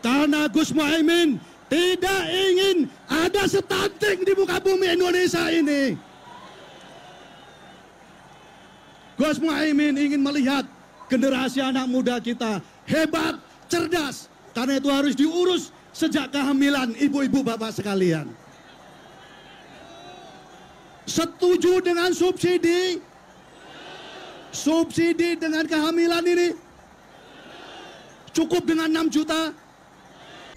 Karena Gus Muhaymin tidak ingin ada stunting di muka bumi Indonesia ini. Gus Muhaymin ingin melihat generasi anak muda kita hebat, cerdas. Karena itu harus diurus sejak kehamilan ibu-ibu bapak sekalian. Setuju dengan subsidi? Subsidi dengan kehamilan ini? Cukup dengan 6 juta?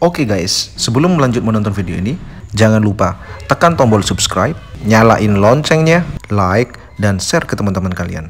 Oke okay guys, sebelum lanjut menonton video ini, jangan lupa tekan tombol subscribe, nyalain loncengnya, like, dan share ke teman-teman kalian.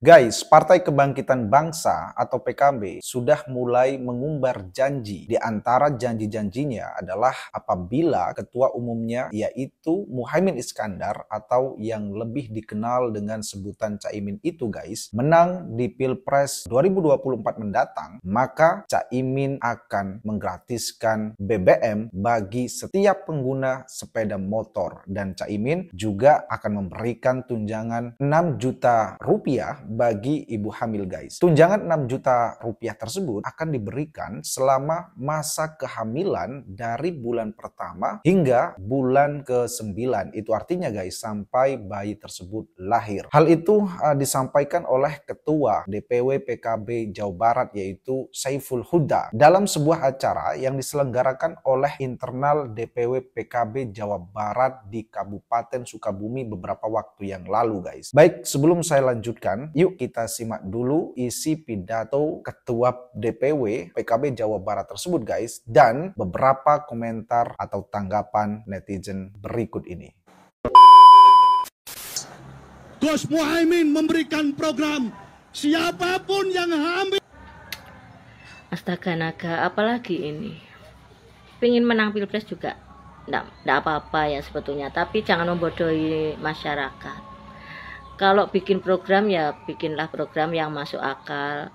Guys, Partai Kebangkitan Bangsa atau PKB sudah mulai mengumbar janji. Di antara janji-janjinya adalah apabila ketua umumnya yaitu Muhaimin Iskandar atau yang lebih dikenal dengan sebutan Caimin itu guys, menang di Pilpres 2024 mendatang, maka Caimin akan menggratiskan BBM bagi setiap pengguna sepeda motor dan Caimin juga akan memberikan tunjangan 6 juta rupiah bagi ibu hamil guys. Tunjangan 6 juta rupiah tersebut akan diberikan selama masa kehamilan dari bulan pertama hingga bulan ke-9. Itu artinya guys sampai bayi tersebut lahir. Hal itu uh, disampaikan oleh Ketua DPW PKB Jawa Barat yaitu Saiful Huda dalam sebuah acara yang diselenggarakan oleh internal DPW PKB Jawa Barat di Kabupaten Sukabumi beberapa waktu yang lalu guys. Baik, sebelum saya lanjutkan, Yuk kita simak dulu isi pidato Ketua DPW PKB Jawa Barat tersebut guys dan beberapa komentar atau tanggapan netizen berikut ini. Gus Muhaimin memberikan program siapapun yang hamil. Astaga naga, apalagi ini. Pengen menang pilpres juga, tidak apa-apa ya sebetulnya. Tapi jangan membodohi masyarakat kalau bikin program ya bikinlah program yang masuk akal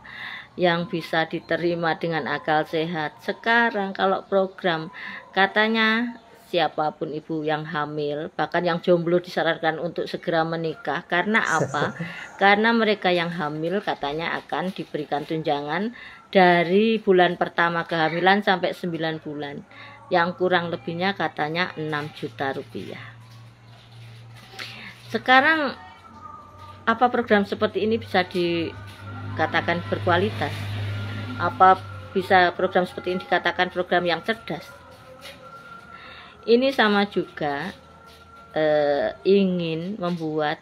yang bisa diterima dengan akal sehat sekarang kalau program katanya siapapun ibu yang hamil bahkan yang jomblo disarankan untuk segera menikah karena apa karena mereka yang hamil katanya akan diberikan tunjangan dari bulan pertama kehamilan sampai 9 bulan yang kurang lebihnya katanya 6 juta rupiah sekarang apa program seperti ini bisa dikatakan berkualitas? Apa bisa program seperti ini dikatakan program yang cerdas? Ini sama juga eh, ingin membuat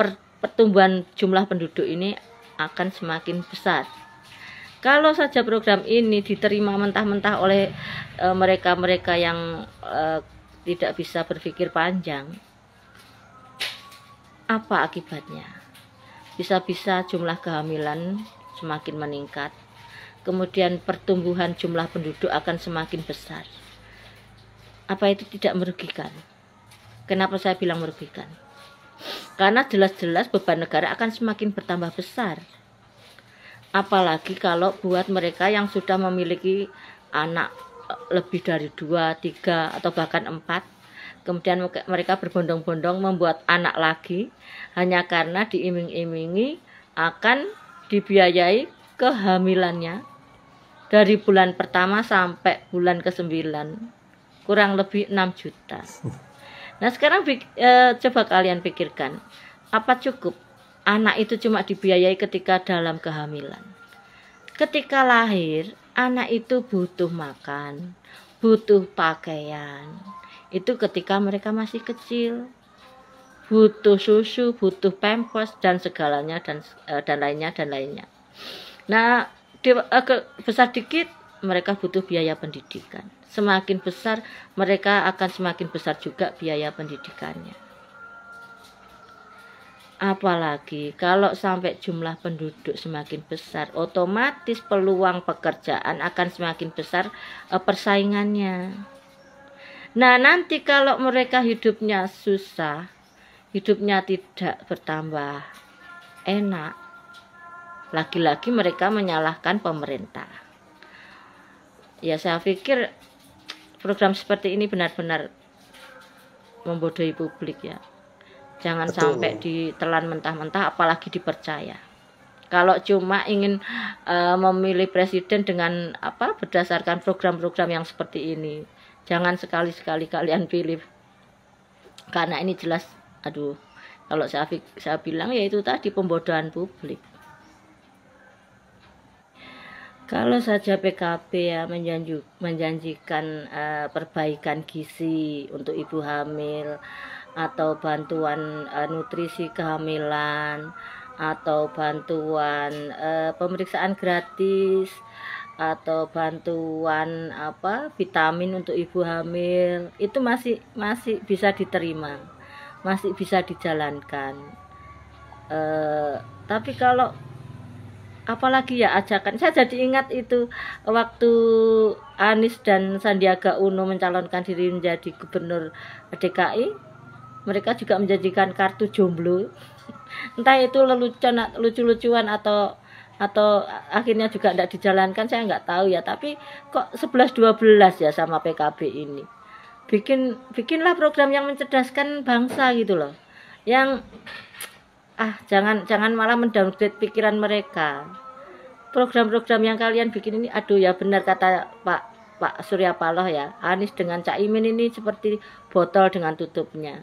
per, pertumbuhan jumlah penduduk ini akan semakin besar. Kalau saja program ini diterima mentah-mentah oleh eh, mereka-mereka yang eh, tidak bisa berpikir panjang, apa akibatnya? Bisa-bisa jumlah kehamilan semakin meningkat, kemudian pertumbuhan jumlah penduduk akan semakin besar. Apa itu tidak merugikan? Kenapa saya bilang merugikan? Karena jelas-jelas beban negara akan semakin bertambah besar. Apalagi kalau buat mereka yang sudah memiliki anak lebih dari dua, tiga, atau bahkan empat, Kemudian mereka berbondong-bondong membuat anak lagi hanya karena diiming-imingi akan dibiayai kehamilannya dari bulan pertama sampai bulan ke-9 kurang lebih 6 juta. Nah, sekarang e, coba kalian pikirkan, apa cukup anak itu cuma dibiayai ketika dalam kehamilan? Ketika lahir, anak itu butuh makan, butuh pakaian, itu ketika mereka masih kecil butuh susu butuh pampers dan segalanya dan eh, dan lainnya dan lainnya nah agak besar dikit mereka butuh biaya pendidikan semakin besar mereka akan semakin besar juga biaya pendidikannya Apalagi kalau sampai jumlah penduduk semakin besar, otomatis peluang pekerjaan akan semakin besar eh, persaingannya. Nah, nanti kalau mereka hidupnya susah, hidupnya tidak bertambah enak. Lagi-lagi mereka menyalahkan pemerintah. Ya, saya pikir program seperti ini benar-benar membodohi publik ya. Jangan Betul. sampai ditelan mentah-mentah apalagi dipercaya. Kalau cuma ingin uh, memilih presiden dengan apa berdasarkan program-program yang seperti ini, Jangan sekali-sekali kalian pilih. Karena ini jelas, aduh, kalau saya, saya bilang ya itu tadi pembodohan publik. Kalau saja PKP ya menjanju, menjanjikan uh, perbaikan gizi untuk ibu hamil atau bantuan uh, nutrisi kehamilan atau bantuan uh, pemeriksaan gratis atau bantuan apa vitamin untuk ibu hamil itu masih masih bisa diterima masih bisa dijalankan e, tapi kalau apalagi ya ajakan saya jadi ingat itu waktu Anies dan Sandiaga Uno mencalonkan diri menjadi gubernur DKI mereka juga menjadikan kartu jomblo entah itu lelucon lucu-lucuan atau atau akhirnya juga tidak dijalankan saya nggak tahu ya tapi kok 11 12 ya sama PKB ini bikin bikinlah program yang mencerdaskan bangsa gitu loh yang ah jangan jangan malah mendownload pikiran mereka program-program yang kalian bikin ini aduh ya benar kata Pak Pak Surya Paloh ya Anies dengan Caimin ini seperti botol dengan tutupnya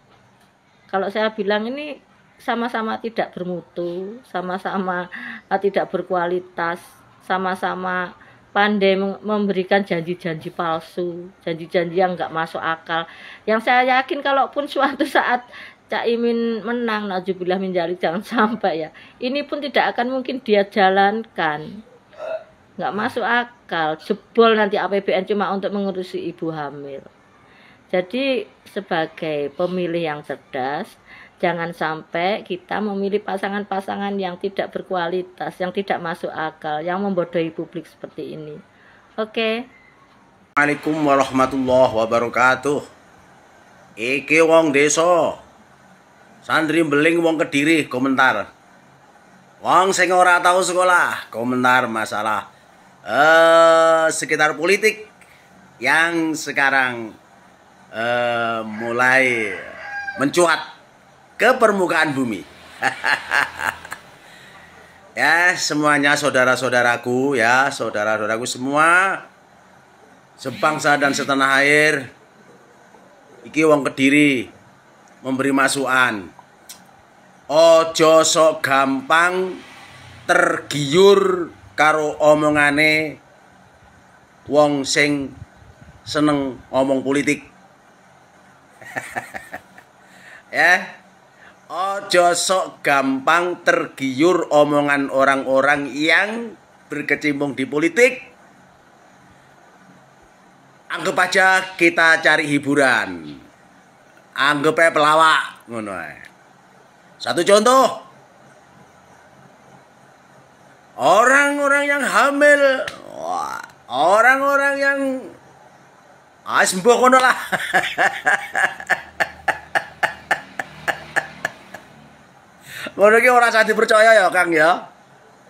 kalau saya bilang ini sama-sama tidak bermutu, sama-sama eh, tidak berkualitas, sama-sama pandai memberikan janji-janji palsu, janji-janji yang nggak masuk akal. Yang saya yakin kalaupun suatu saat Cak Imin menang, Najubillah menjalik jangan sampai ya. Ini pun tidak akan mungkin dia jalankan. Nggak masuk akal, jebol nanti APBN cuma untuk mengurusi ibu hamil. Jadi sebagai pemilih yang cerdas, Jangan sampai kita memilih pasangan-pasangan yang tidak berkualitas, yang tidak masuk akal, yang membodohi publik seperti ini. Oke. Okay. Assalamualaikum warahmatullahi wabarakatuh. Iki wong Deso Santri beling wong Kediri komentar. Wong sing ora tahu sekolah komentar masalah eh, sekitar politik yang sekarang uh, mulai mencuat ke permukaan bumi. ya, semuanya saudara-saudaraku ya, saudara-saudaraku semua sebangsa dan setanah air. Iki wong Kediri memberi masukan. Ojo sok gampang tergiur karo omongane wong sing seneng omong politik. ya. Ojo sok gampang tergiur omongan orang-orang yang berkecimpung di politik. Anggap aja kita cari hiburan. Anggap aja pelawak Satu contoh. Orang-orang yang hamil, orang-orang yang asmbo ah, kono lah. Ngono iki ora usah dipercaya ya, Kang ya.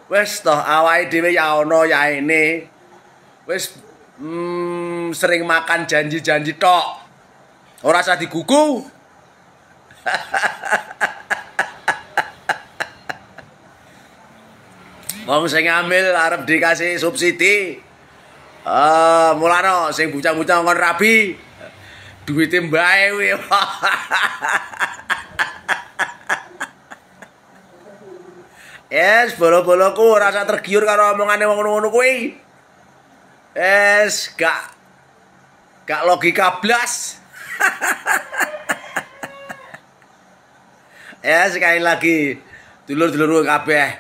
Wis toh awake dhewe ya ana ya ini. Wis mm, sering makan janji-janji tok. Ora usah digugu. Wong sing ngambil arep dikasih subsidi. Eh, uh, mulane sing bocah-bocah ngon rabi. Duite mbae kuwi. Yes, bolo-bolo ku rasa tergiur karo omongane wong ngono-ngono kuwi. Yes, gak gak logika blas. Ya, yes, sekali lagi dulur-dulur kabeh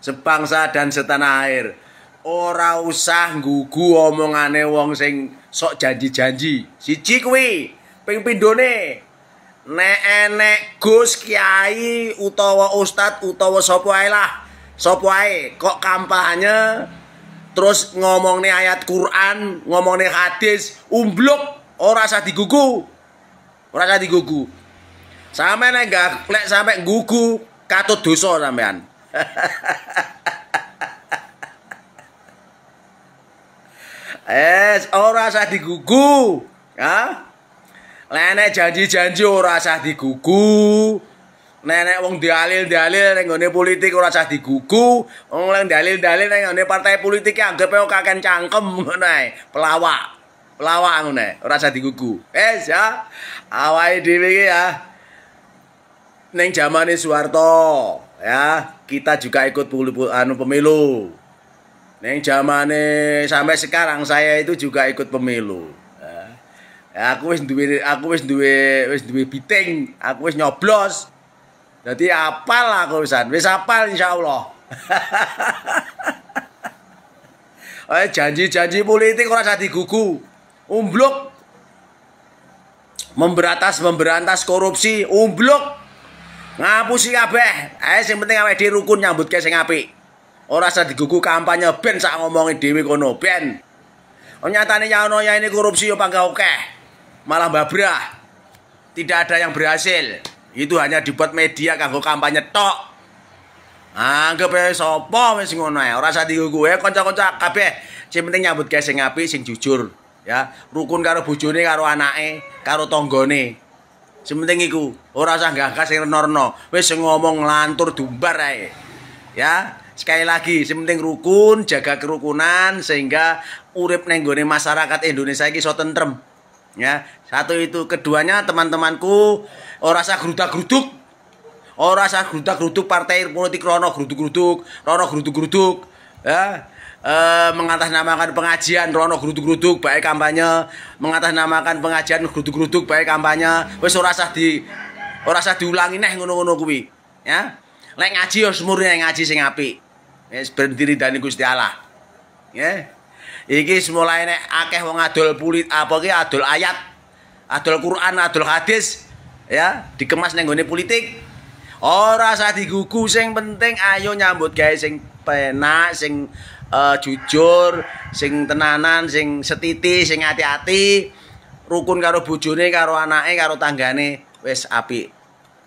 sebangsa dan setanah air. Ora usah nggugu omongane wong sing sok janji-janji. Siji kuwi ping pindone nek enek Gus Kiai utawa Ustadz utawa sapa lah sapa kok kampanye terus ngomong nih ayat Quran ngomong nih hadis umblok. ora usah digugu ora usah digugu sampe nek gak lek sampe gugu katut dosa sampean eh ora usah digugu Ya Nenek janji-janji ora sah digugu. Nenek wong dalil-dalil ning gone politik ora sah digugu, wong lan dalil-dalil ning gone partai politik anggap kok kaken cangkem ngono ae, pelawak. Pelawak ngono ae, ora sah digugu. Eh, ya. Awake dhewe iki ya. Ning jamanis Soeharto, ya, kita juga ikut anu pemilu. neng zamane sampai sekarang saya itu juga ikut pemilu aku wis duwe aku wis duwe wis duwe biting, aku wis nyoblos. Jadi apal aku wisan, wis apal insyaallah. Eh janji-janji politik ora usah digugu. Umbluk memberatas memberantas korupsi umbluk ngapusi kabeh ae sing penting awake dhewe rukun nyambut kaya sing apik ora usah digugu kampanye ben sak ngomongi dhewe kono ben nyatane ya ono ya ini korupsi yo ya pangga akeh malah babrah. Tidak ada yang berhasil. Itu hanya dibuat media kanggo kampanye tok. Ah, anggap ya sopo wis ngono ae. Ora usah gue kowe kanca-kanca kabeh. Sing penting nyambut gawe sing apik, sing jujur, ya. Rukun karo bojone, karo anake, karo tonggoni, Sing penting iku. Ora usah gagas sing renorno. Wis ngomong lantur dumbar ae. Ya. Sekali lagi, si penting rukun, jaga kerukunan sehingga urip nenggoni masyarakat Indonesia iki iso tentrem ya satu itu keduanya teman-temanku ora sah gerudak geruduk ora sah geruduk partai politik rono geruduk geruduk rono geruduk geruduk ya e, mengatasnamakan pengajian rono geruduk geruduk baik kampanye mengatasnamakan pengajian geruduk geruduk baik kampanye wes ora sah di ora sah diulangi neh ngono-ngono kuwi ya lek ngaji ya semurnya ngaji sing apik ya, wis berdiri dan Gusti Allah ya iki mulai nek akeh wong adol pulit apa ki adol ayat adol Quran adol hadis ya dikemas ning gone politik ora usah diguku sing penting ayo nyambut gawe sing penak sing eh, jujur sing tenanan sing setiti sing hati-hati rukun karo bojone karo anake karo tanggane wis apik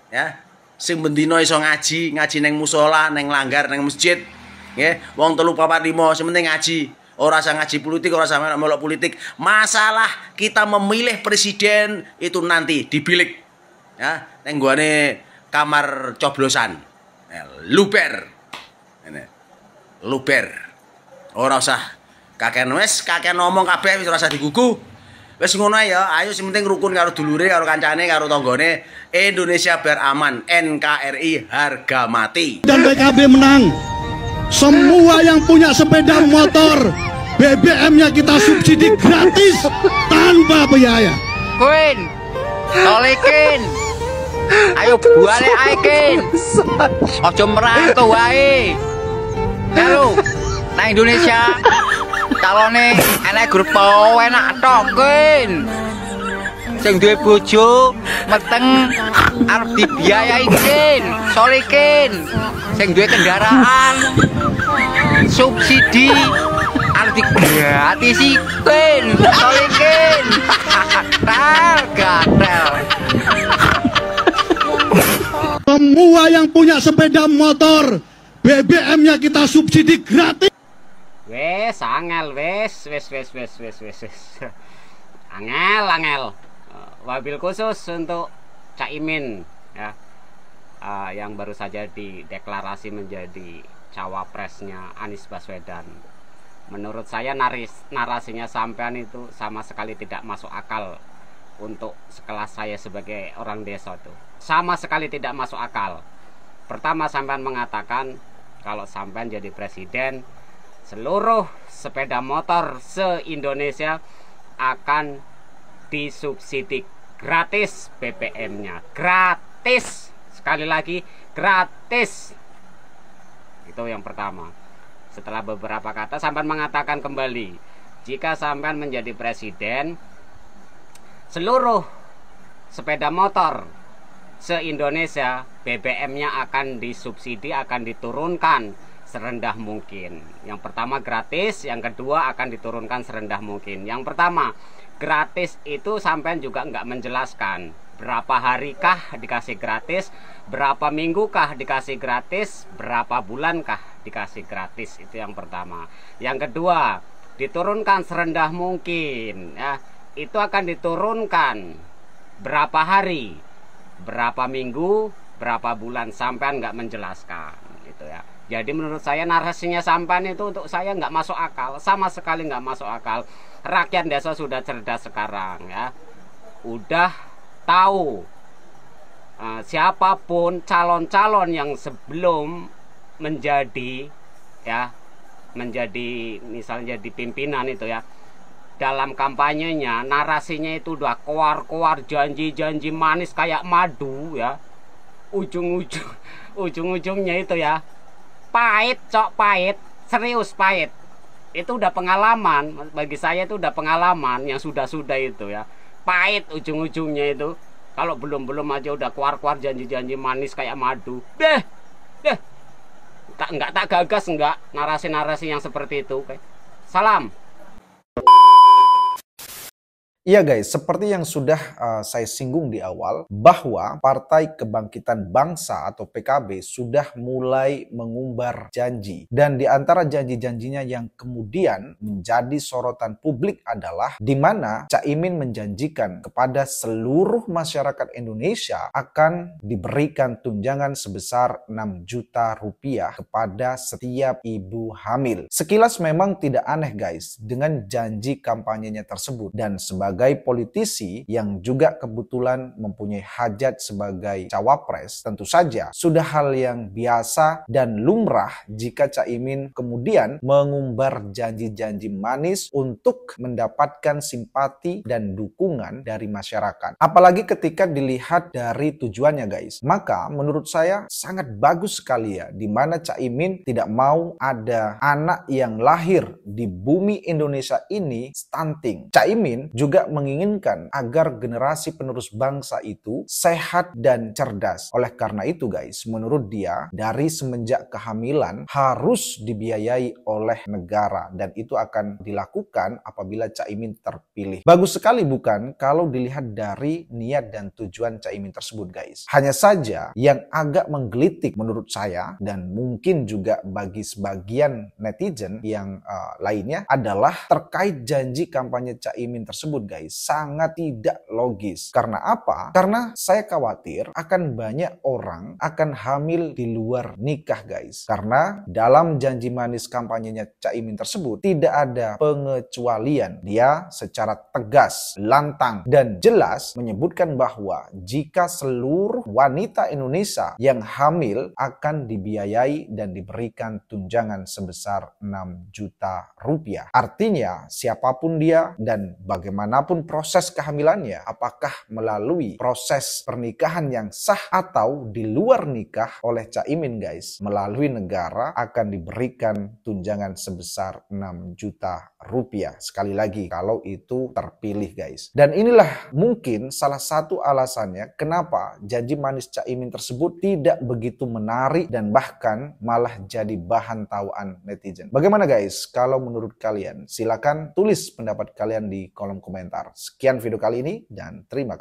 ya sing mendino iso ngaji ngaji neng musola neng langgar neng masjid nggih wong telu papat lima, sing penting ngaji Orang sang ngaji politik, orang sang melok politik. Masalah kita memilih presiden itu nanti di bilik. Ya, neng gua nih kamar coblosan. Ya, luber. Luber. Ora usah kakek wes kakek ngomong kabeh wis ora usah digugu. Wes ngono ya, ayo sing penting rukun karo dulure, karo kancane, karo tanggane. Indonesia beraman NKRI harga mati. Dan PKB menang. Semua yang punya sepeda motor, BBM-nya kita subsidi gratis tanpa biaya. Queen, tolikin. Ayo buane ya, aikin. Ojo merantau wae. Halo, nah Indonesia. Kalau nih enak grup enak tok, Queen sing duwe bojo meteng arep dibiayai kin, solekin. Sing duwe kendaraan subsidi arep gratis, kin, solekin. Gatel, gatel. Semua yang punya sepeda motor, BBM-nya kita subsidi gratis. Wes, angel, wes, wes, wes, wes, wes, wes. Angel, angel wabil khusus untuk Caimin ya uh, yang baru saja dideklarasi menjadi cawapresnya Anies Baswedan. Menurut saya naris, narasinya sampean itu sama sekali tidak masuk akal untuk sekelas saya sebagai orang desa itu Sama sekali tidak masuk akal. Pertama sampean mengatakan kalau sampean jadi presiden seluruh sepeda motor se-Indonesia akan disubsidi gratis BBM-nya. Gratis. Sekali lagi gratis. Itu yang pertama. Setelah beberapa kata sampan mengatakan kembali, jika sampan menjadi presiden seluruh sepeda motor se-Indonesia BBM-nya akan disubsidi, akan diturunkan serendah mungkin. Yang pertama gratis, yang kedua akan diturunkan serendah mungkin. Yang pertama, gratis itu sampean juga nggak menjelaskan berapa hari kah dikasih gratis, berapa minggu kah dikasih gratis, berapa bulan kah dikasih gratis. Itu yang pertama. Yang kedua, diturunkan serendah mungkin. Ya, itu akan diturunkan berapa hari, berapa minggu, berapa bulan sampean nggak menjelaskan gitu ya. Jadi menurut saya narasinya sampan itu untuk saya nggak masuk akal, sama sekali nggak masuk akal. Rakyat desa sudah cerdas sekarang ya, udah tahu uh, siapapun calon-calon yang sebelum menjadi ya menjadi misalnya jadi pimpinan itu ya dalam kampanyenya narasinya itu udah keluar-keluar janji-janji manis kayak madu ya ujung-ujung ujung-ujungnya itu ya pahit cok pahit serius pahit itu udah pengalaman bagi saya itu udah pengalaman yang sudah-sudah itu ya pahit ujung-ujungnya itu kalau belum-belum aja udah keluar-keluar janji-janji manis kayak madu deh deh tak nggak tak gagas nggak narasi-narasi yang seperti itu salam Iya guys, seperti yang sudah uh, saya singgung di awal bahwa Partai Kebangkitan Bangsa atau PKB sudah mulai mengumbar janji dan di antara janji-janjinya yang kemudian menjadi sorotan publik adalah di mana Caimin menjanjikan kepada seluruh masyarakat Indonesia akan diberikan tunjangan sebesar 6 juta rupiah kepada setiap ibu hamil. Sekilas memang tidak aneh guys dengan janji kampanyenya tersebut dan sebagai sebagai politisi yang juga kebetulan mempunyai hajat sebagai cawapres, tentu saja sudah hal yang biasa dan lumrah jika Caimin kemudian mengumbar janji-janji manis untuk mendapatkan simpati dan dukungan dari masyarakat. Apalagi ketika dilihat dari tujuannya guys. Maka menurut saya sangat bagus sekali ya di mana Caimin tidak mau ada anak yang lahir di bumi Indonesia ini stunting. Caimin juga menginginkan agar generasi penerus bangsa itu sehat dan cerdas. Oleh karena itu guys, menurut dia dari semenjak kehamilan harus dibiayai oleh negara dan itu akan dilakukan apabila Caimin terpilih. Bagus sekali bukan kalau dilihat dari niat dan tujuan Caimin tersebut guys. Hanya saja yang agak menggelitik menurut saya dan mungkin juga bagi sebagian netizen yang uh, lainnya adalah terkait janji kampanye Caimin tersebut guys, sangat tidak logis. Karena apa? Karena saya khawatir akan banyak orang akan hamil di luar nikah guys. Karena dalam janji manis kampanyenya Caimin tersebut tidak ada pengecualian. Dia secara tegas, lantang, dan jelas menyebutkan bahwa jika seluruh wanita Indonesia yang hamil akan dibiayai dan diberikan tunjangan sebesar 6 juta rupiah. Artinya siapapun dia dan bagaimana bagaimanapun proses kehamilannya, apakah melalui proses pernikahan yang sah atau di luar nikah oleh Caimin guys, melalui negara akan diberikan tunjangan sebesar 6 juta rupiah. Sekali lagi, kalau itu terpilih guys. Dan inilah mungkin salah satu alasannya kenapa janji manis Caimin tersebut tidak begitu menarik dan bahkan malah jadi bahan tawaan netizen. Bagaimana guys kalau menurut kalian? Silakan tulis pendapat kalian di kolom komentar komentar. Sekian video kali ini dan terima kasih.